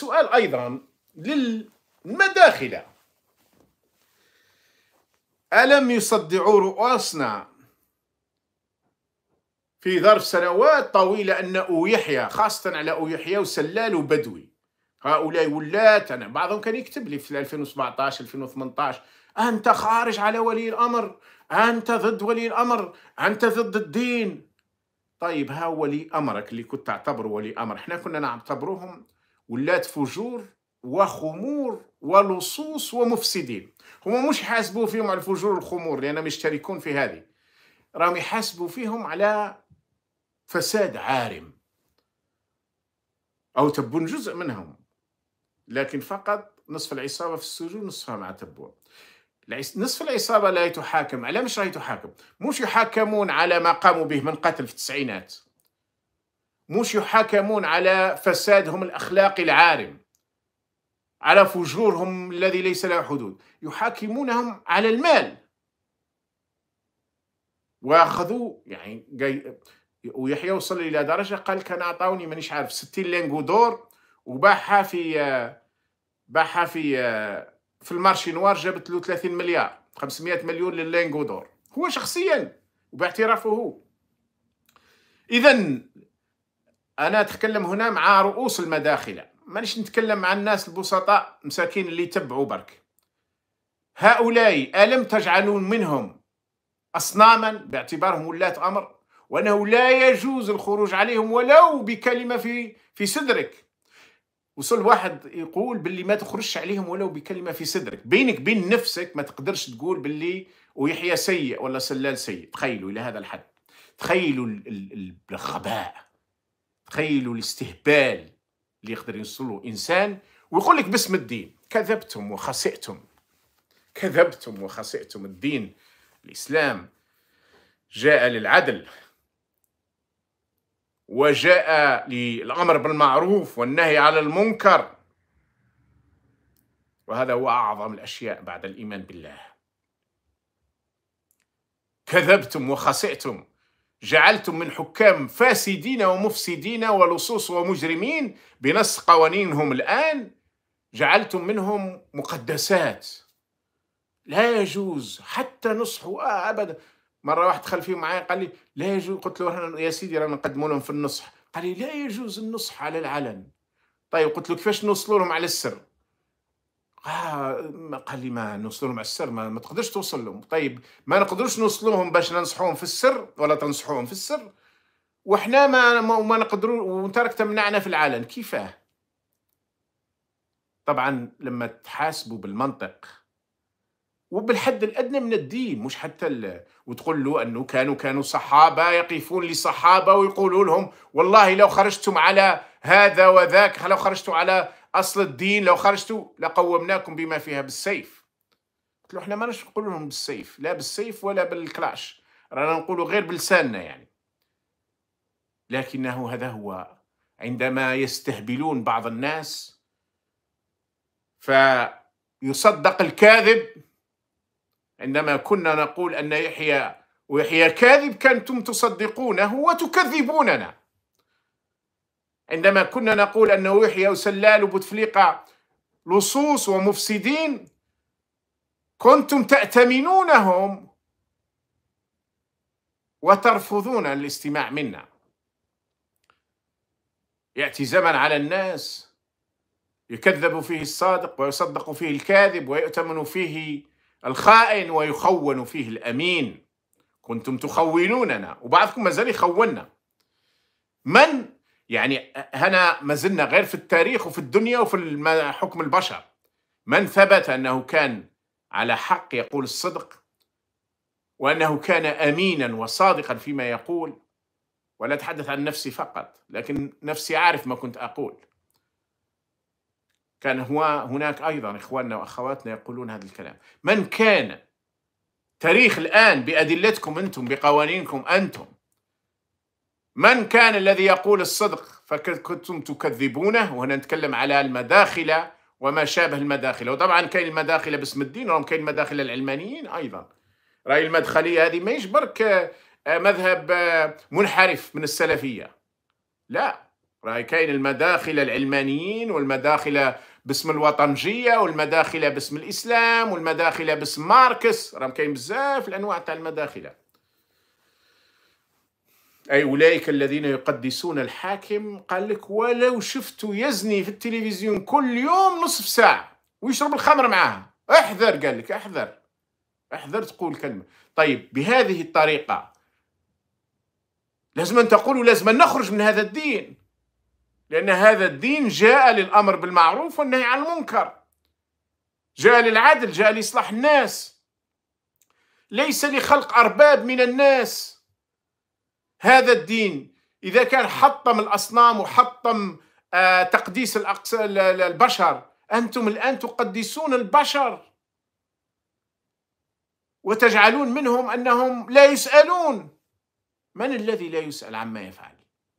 سؤال أيضا للمداخلة ألم يصدعوا رؤوسنا في ظرف سنوات طويلة أن يحيى خاصة على يحيى وسلال وبدوي هؤلاء ولات أنا بعضهم كان يكتب لي في 2017 2018 أنت خارج على ولي الأمر أنت ضد ولي الأمر أنت ضد الدين طيب ها ولي أمرك اللي كنت تعتبره ولي أمر احنا كنا نعتبروهم ولات فجور وخمور ولصوص ومفسدين هما مش حاسبوا فيهم على الفجور والخمور لأنهم يشتركون في هذه راهم يحاسبوا فيهم على فساد عارم أو تبون جزء منهم لكن فقط نصف العصابة في السجون نصفها مع تبون نصف العصابة لا يتحاكم على مش راهي تحاكم مش يحاكمون على ما قاموا به من قتل في التسعينات مش يحاكمون على فسادهم الأخلاقي العارم على فجورهم الذي ليس له حدود يحاكمونهم على المال واخذوا يعني ويحيى وصل الى درجه قال كان عطاوني مانيش عارف 60 لينغو دور وباعها في باعها في في المارشي نوار جابت له 30 مليار 500 مليون لللينغو دور هو شخصيا وباعترافه هو اذا انا اتكلم هنا مع رؤوس المداخله مانيش نتكلم مع الناس البسطاء مساكين اللي يتبعوا برك هؤلاء الم تجعلون منهم اصناما باعتبارهم ولاه امر وانه لا يجوز الخروج عليهم ولو بكلمه في في صدرك وصل واحد يقول باللي ما تخرجش عليهم ولو بكلمه في صدرك بينك بين نفسك ما تقدرش تقول باللي ويحيى سيء ولا سلال سيء تخيلوا الى هذا الحد تخيلوا الغباء تخيلوا الاستهبال اللي يقدر يوصلوا انسان ويقول لك باسم الدين كذبتم وخسئتم كذبتم وخسئتم الدين الاسلام جاء للعدل وجاء للامر بالمعروف والنهي على المنكر وهذا هو اعظم الاشياء بعد الايمان بالله كذبتم وخسئتم جعلتم من حكام فاسدين ومفسدين ولصوص ومجرمين بنص قوانينهم الآن جعلتم منهم مقدسات لا يجوز حتى نصحوا آه أبدا مرة واحد خلفي معايا قال لي لا يجوز قلت له يا سيدي رانا نقدم لهم في النصح قال لي لا يجوز النصح على العلن طيب قلت له كيفاش نوصلوا لهم على السر آه قال لي ما نوصل لهم على السر ما, ما تقدرش توصل لهم طيب ما نقدروش نوصل لهم باش ننصحوهم في السر ولا تنصحوهم في السر وحنا ما ما نقدروا وانت راك تمنعنا في العلن كيفاه طبعا لما تحاسبوا بالمنطق وبالحد الادنى من الدين مش حتى وتقول له انه كانوا كانوا صحابه يقفون لصحابه ويقولوا لهم والله لو خرجتم على هذا وذاك لو خرجتوا على اصل الدين لو خرجتوا لقومناكم بما فيها بالسيف قلت له احنا ما نش نقول لهم بالسيف لا بالسيف ولا بالكلاش رانا نقولوا غير بلساننا يعني لكنه هذا هو عندما يستهبلون بعض الناس فيصدق الكاذب عندما كنا نقول ان يحيى ويحيى كاذب كنتم تصدقونه وتكذبوننا عندما كنا نقول أنه يحيى وسلال وبوتفليقة لصوص ومفسدين كنتم تأتمنونهم وترفضون الاستماع منا يأتي زمن على الناس يكذب فيه الصادق ويصدق فيه الكاذب ويؤتمن فيه الخائن ويخون فيه الأمين كنتم تخونوننا وبعضكم ما زال يخوننا من يعني هنا ما زلنا غير في التاريخ وفي الدنيا وفي حكم البشر من ثبت أنه كان على حق يقول الصدق وأنه كان أمينا وصادقا فيما يقول ولا أتحدث عن نفسي فقط لكن نفسي عارف ما كنت أقول كان هو هناك أيضا إخواننا وأخواتنا يقولون هذا الكلام من كان تاريخ الآن بأدلتكم أنتم بقوانينكم أنتم من كان الذي يقول الصدق فكنتم تكذبونه وهنا نتكلم على المداخل وما شابه المداخل وطبعا كاين المداخل باسم الدين وهم كاين المداخل العلمانيين ايضا راي المدخليه هذه ماهيش برك آه، مذهب آه، منحرف من السلفيه لا راي كاين المداخل العلمانيين والمداخل باسم الوطنجيه والمداخل باسم الاسلام والمداخل باسم ماركس راهم كاين بزاف الانواع تاع المداخله أي أولئك الذين يقدسون الحاكم قال لك ولو شفت يزني في التلفزيون كل يوم نصف ساعة ويشرب الخمر معاها احذر قال لك احذر احذر تقول كلمة طيب بهذه الطريقة لازم أن تقول لازم أن نخرج من هذا الدين لأن هذا الدين جاء للأمر بالمعروف والنهي عن المنكر جاء للعدل جاء لإصلاح الناس ليس لخلق أرباب من الناس هذا الدين إذا كان حطم الأصنام وحطم آه، تقديس البشر أنتم الآن تقدسون البشر وتجعلون منهم أنهم لا يسألون من الذي لا يسأل عما يفعل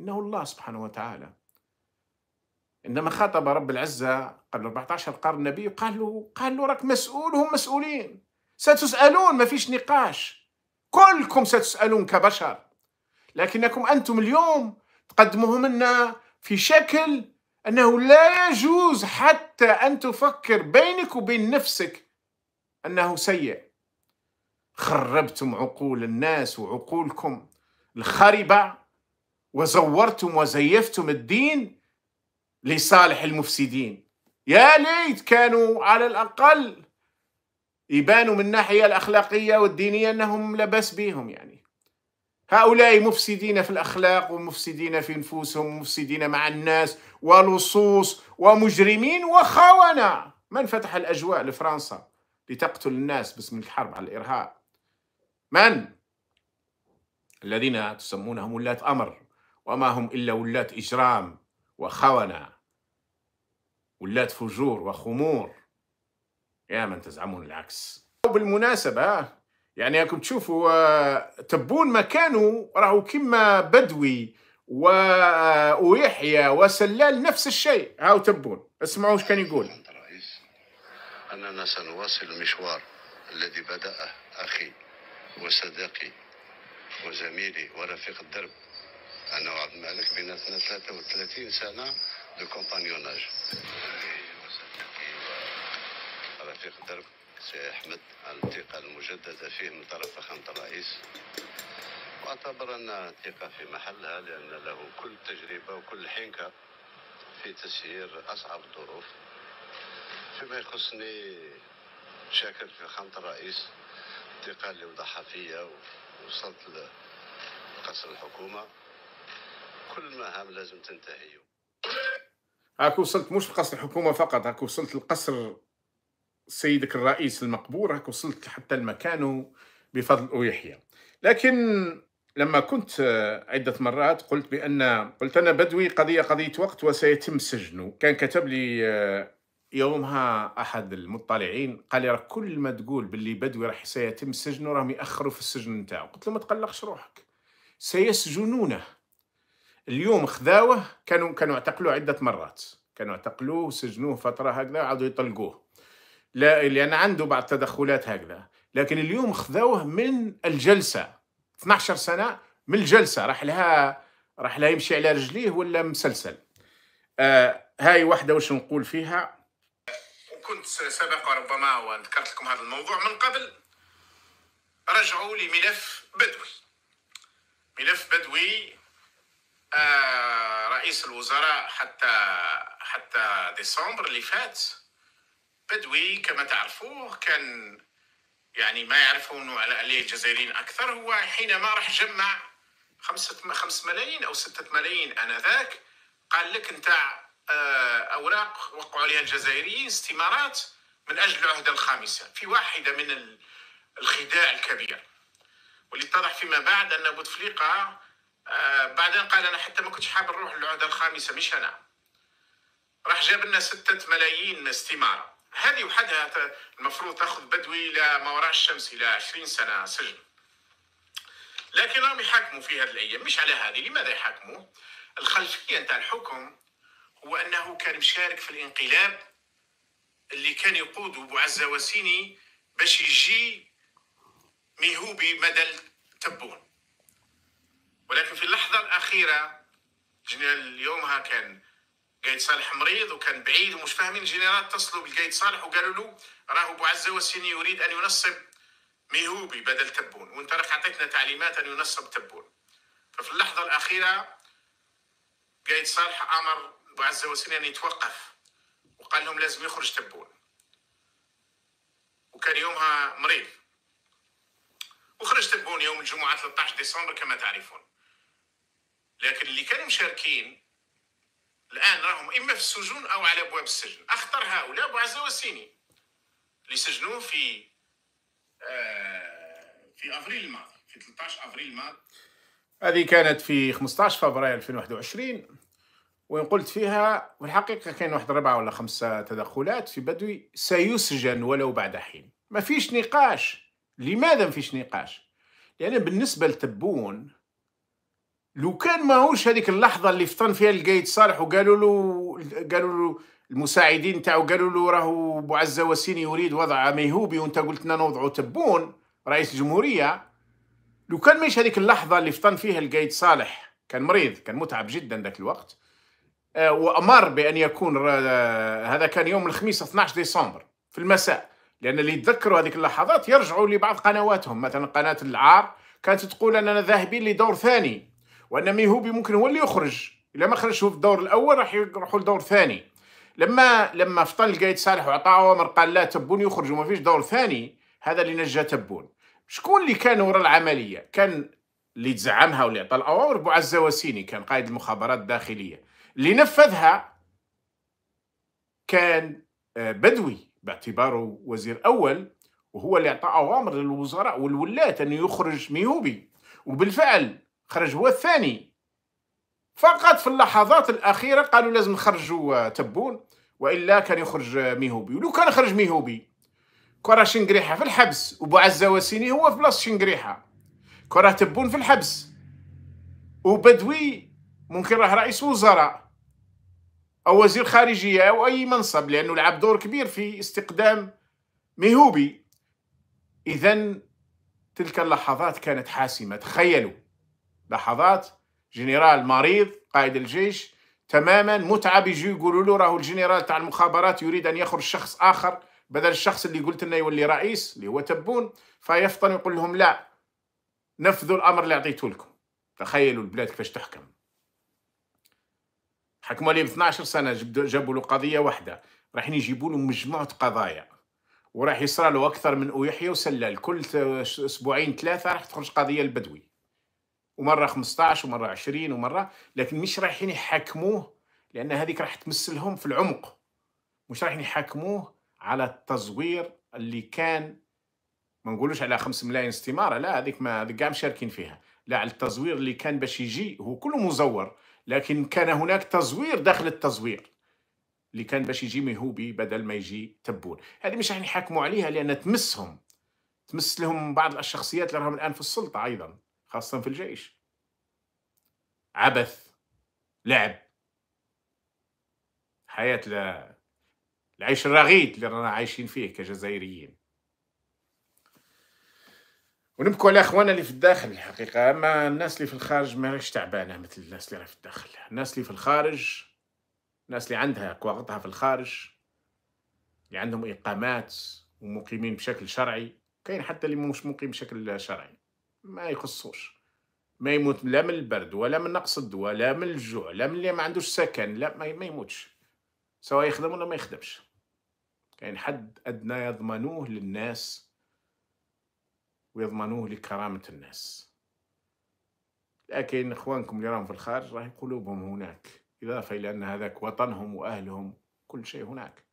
إنه الله سبحانه وتعالى عندما خاطب رب العزة قبل 14 قرن النبي قال له قال له راك مسؤول هم مسؤولين ستسألون ما فيش نقاش كلكم ستسألون كبشر لكنكم أنتم اليوم تقدموه لنا في شكل أنه لا يجوز حتى أن تفكر بينك وبين نفسك أنه سيء خربتم عقول الناس وعقولكم الخربة وزورتم وزيفتم الدين لصالح المفسدين يا ليت كانوا على الأقل يبانوا من الناحية الأخلاقية والدينية أنهم لبس بيهم يعني هؤلاء مفسدين في الأخلاق ومفسدين في نفوسهم ومفسدين مع الناس ولصوص ومجرمين وخونة من فتح الأجواء لفرنسا لتقتل الناس باسم الحرب على الإرهاب من؟ الذين تسمونهم ولاة أمر وما هم إلا ولاة إجرام وخونة ولاة فجور وخمور يا من تزعمون العكس وبالمناسبة يعني راكم تشوفوا آه، تبون مكانه راهو كما بدوي آه، ويحيى وسلال نفس الشيء هاو تبون اسمعوا واش كان يقول الرئيس اننا سنواصل المشوار الذي بداه اخي وصديقي وزميلي ورفيق الدرب انا وعبد الملك بين 33 سنه دو كومبانيوناج ورفيق الدرب سي احمد التقى تحدث فيه من طرف فخامة الرئيس واعتبر أن الثقة في محلها لأن له كل تجربة وكل حنكة في تسيير أصعب الظروف فيما يخصني شاكر في فخامة الرئيس الثقة اللي وضعها فيا ووصلت لقصر الحكومة كل مهام لازم تنتهي هاك وصلت مش في قصر الحكومه فقط هاك وصلت لقصر سيدك الرئيس المقبور راك وصلت حتى المكان بفضل يحيى لكن لما كنت عدة مرات قلت بأن قلت أنا بدوي قضية قضية وقت وسيتم سجنه كان كتب لي آه، يومها أحد المطلعين قال لي كل ما تقول باللي بدوي راح سيتم سجنه راهم يأخروا في السجن نتاعو قلت له ما تقلقش روحك سيسجنونه اليوم خذاوه كانوا كانوا اعتقلوه عدة مرات كانوا اعتقلوه سجنوه فترة هكذا عادوا يطلقوه لا لان عنده بعض تدخلات هكذا لكن اليوم خذوه من الجلسه 12 سنه من الجلسه راح لها راح لها يمشي على رجليه ولا مسلسل آه هاي واحده واش نقول فيها وكنت سبق ربما وذكرت لكم هذا الموضوع من قبل رجعوا لملف بدوي ملف بدوي آه رئيس الوزراء حتى حتى ديسمبر اللي فات بدوي كما تعرفوه كان يعني ما يعرفوا انه عليه الجزائريين اكثر هو حينما راح جمع خمسة خمس ملايين او ستة ملايين انذاك قال لك نتاع آه، اوراق وقعوا عليها الجزائريين استمارات من اجل العهده الخامسه في واحده من الخداع الكبير واللي اتضح فيما بعد ان بوتفليقه آه، بعدين قال انا حتى ما كنتش حاب نروح للعهده الخامسه مش انا راح جاب لنا ستة ملايين استماره هذه وحدها المفروض تاخذ بدوي الى ما وراء الشمس الى 20 سنه سجن لكن راهم يحاكموا في هذه الايام مش على هذه لماذا يحاكموا الخلفيه نتاع الحكم هو انه كان مشارك في الانقلاب اللي كان يقوده بوعزه وسيني باش يجي ميهوبي مدى تبون ولكن في اللحظه الاخيره اليومها كان قايد صالح مريض وكان بعيد ومش فاهمين الجنرال اتصلوا بالقايد صالح وقالوا له راه ابو عزه وسيني يريد ان ينصب ميهوبي بدل تبون وانت راك عطيتنا تعليمات ان ينصب تبون ففي اللحظه الاخيره قايد صالح امر ابو عزه وسيني ان يتوقف وقال لهم لازم يخرج تبون وكان يومها مريض وخرج تبون يوم الجمعه 13 ديسمبر كما تعرفون لكن اللي كانوا مشاركين الان راهم اما في السجون او على ابواب السجن اخطر هؤلاء ابو عزه وسيني اللي سجنوه في آه، في افريل الماضي في 13 افريل الماضي هذه كانت في 15 فبراير 2021 وين قلت فيها والحقيقه كان واحد ربعه ولا خمسه تدخلات في بدوي سيسجن ولو بعد حين ما فيش نقاش لماذا ما فيش نقاش لان يعني بالنسبه لتبون لو كان ماهوش هذيك اللحظه اللي فطن فيها القايد صالح وقالوا له قالوا له المساعدين تاعو قالوا له راهو بوعزه وسيني يريد وضع ميهوبي وانت قلت لنا نوضعوا تبون رئيس الجمهوريه لو كان مش هذيك اللحظه اللي فطن فيها القايد صالح كان مريض كان متعب جدا ذاك الوقت آه، وامر بان يكون هذا كان يوم الخميس 12 ديسمبر في المساء لان اللي يتذكروا هذيك اللحظات يرجعوا لبعض قنواتهم مثلا قناه العار كانت تقول اننا ذاهبين لدور ثاني وان ميهوبي ممكن هو اللي يخرج الا ما خرجش في الدور الاول راح يروحوا لدور ثاني لما لما فطن لقيت صالح وعطاه امر قال لا تبون يخرج وما فيش دور ثاني هذا اللي نجى تبون شكون اللي كان وراء العمليه كان اللي تزعمها واللي عطى الاوامر بوعزة وسيني كان قائد المخابرات الداخليه اللي نفذها كان آه، بدوي باعتباره وزير اول وهو اللي اعطى اوامر للوزراء والولاة انه يخرج ميوبي وبالفعل خرج هو الثاني فقط في اللحظات الاخيره قالوا لازم نخرجوا آه، تبون والا كان يخرج آه، ميهوبي ولو كان خرج ميهوبي كره شنقريحه في الحبس وبوعزه وسيني هو في بلاصه شنقريحه كره تبون في الحبس وبدوي ممكن راه رئيس وزراء او وزير خارجيه او اي منصب لانه لعب دور كبير في استقدام ميهوبي اذا تلك اللحظات كانت حاسمه تخيلوا لحظات جنرال مريض قائد الجيش تماما متعب يجي يقولوا له راهو الجنرال تاع المخابرات يريد ان يخرج شخص اخر بدل الشخص اللي قلت لنا يولي رئيس اللي هو تبون فيفطن يقول لهم لا نفذوا الامر اللي اعطيته لكم تخيلوا البلاد كيفاش تحكم حكموا عليهم 12 سنه جابوا له قضيه واحده راح يجيبوا له مجموعه قضايا وراح يصرى له اكثر من يحيى وسلال كل اسبوعين ثلاثه راح تخرج قضيه البدوي ومره 15 ومره 20 ومره لكن مش رايحين يحاكموه لان هذيك راح تمس لهم في العمق مش رايحين يحاكموه على التزوير اللي كان ما نقولوش على 5 ملايين استماره لا هذيك ما هذيك كاع مشاركين فيها لا على التزوير اللي كان باش يجي هو كله مزور لكن كان هناك تزوير داخل التزوير اللي كان باش يجي ميهوبي بدل ما يجي تبون هذه مش راح نحاكموا عليها لان تمسهم تمس لهم بعض الشخصيات اللي راهم الان في السلطه ايضا خاصة في الجيش عبث لعب حياة ل... العيش الرغيد اللي رانا عايشين فيه كجزائريين ونبكوا على اخواننا اللي في الداخل الحقيقه اما الناس اللي في الخارج ماهيش تعبانه مثل الناس اللي في الداخل الناس اللي في الخارج الناس اللي عندها كواغطها في الخارج اللي عندهم اقامات ومقيمين بشكل شرعي كاين حتى اللي مش مقيم بشكل شرعي ما يخصوش ما يموت لا من البرد ولا من نقص الدواء لا من الجوع لا من اللي ما عندوش سكن لا ما يموتش سواء يخدم ولا ما يخدمش كاين يعني حد ادنى يضمنوه للناس ويضمنوه لكرامه الناس لكن اخوانكم اللي راهم في الخارج راح قلوبهم هناك اضافه الى ان هذاك وطنهم واهلهم كل شيء هناك